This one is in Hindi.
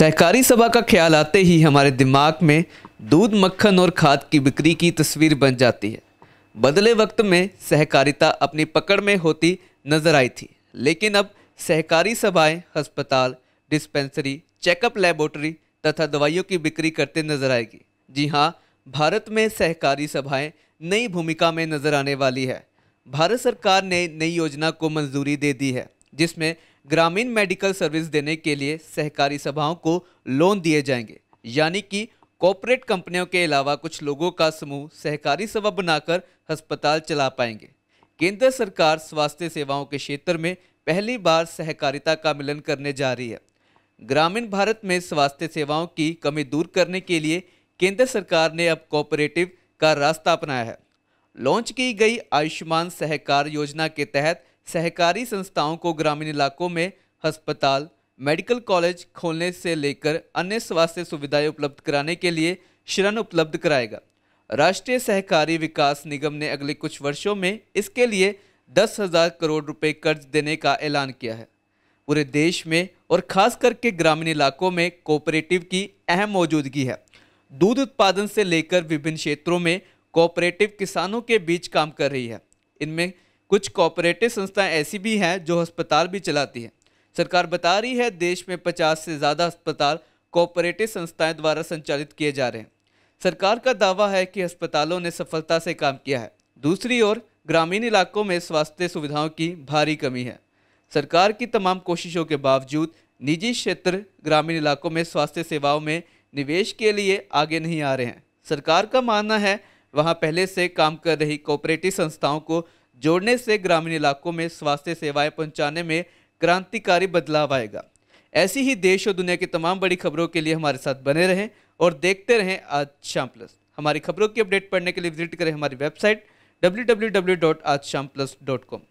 सहकारी सभा का ख्याल आते ही हमारे दिमाग में दूध मक्खन और खाद की बिक्री की तस्वीर बन जाती है बदले वक्त में सहकारिता अपनी पकड़ में होती नजर आई थी लेकिन अब सहकारी सभाएं अस्पताल डिस्पेंसरी चेकअप लेबोरेटरी तथा दवाइयों की बिक्री करते नजर आएगी जी हाँ भारत में सहकारी सभाएं नई भूमिका में नजर आने वाली है भारत सरकार ने नई योजना को मंजूरी दे दी है जिसमें ग्रामीण मेडिकल सर्विस देने के लिए सहकारी सभाओं को लोन दिए जाएंगे यानी कि कॉपोरेट कंपनियों के अलावा कुछ लोगों का समूह सहकारी सभा बनाकर अस्पताल चला पाएंगे केंद्र सरकार स्वास्थ्य सेवाओं के क्षेत्र में पहली बार सहकारिता का मिलन करने जा रही है ग्रामीण भारत में स्वास्थ्य सेवाओं की कमी दूर करने के लिए केंद्र सरकार ने अब कॉपरेटिव का रास्ता अपनाया है लॉन्च की गई आयुष्मान सहकार योजना के तहत सहकारी संस्थाओं को ग्रामीण इलाकों में अस्पताल मेडिकल कॉलेज खोलने से लेकर अन्य स्वास्थ्य सुविधाएं उपलब्ध कराने के लिए ऋण उपलब्ध कराएगा राष्ट्रीय सहकारी विकास निगम ने अगले कुछ वर्षों में इसके लिए दस हजार करोड़ रुपए कर्ज देने का ऐलान किया है पूरे देश में और खास करके ग्रामीण इलाकों में कोऑपरेटिव की अहम मौजूदगी है दूध उत्पादन से लेकर विभिन्न क्षेत्रों में कोऑपरेटिव किसानों के बीच काम कर रही है इनमें कुछ कॉपरेटिव संस्थाएं ऐसी भी हैं जो अस्पताल भी चलाती हैं सरकार बता रही है देश में 50 से ज़्यादा अस्पताल कॉपरेटिव संस्थाएं द्वारा संचालित किए जा रहे हैं सरकार का दावा है कि अस्पतालों ने सफलता से काम किया है दूसरी ओर ग्रामीण इलाकों में स्वास्थ्य सुविधाओं की भारी कमी है सरकार की तमाम कोशिशों के बावजूद निजी क्षेत्र ग्रामीण इलाकों में स्वास्थ्य सेवाओं में निवेश के लिए आगे नहीं आ रहे हैं सरकार का मानना है वहाँ पहले से काम कर रही कोऑपरेटिव संस्थाओं को जोड़ने से ग्रामीण इलाकों में स्वास्थ्य सेवाएं पहुंचाने में क्रांतिकारी बदलाव आएगा ऐसी ही देश और दुनिया की तमाम बड़ी खबरों के लिए हमारे साथ बने रहें और देखते रहें आज शाम प्लस हमारी खबरों की अपडेट पढ़ने के लिए विजिट करें हमारी website W W W dot आज शाम प्लस डॉट कॉम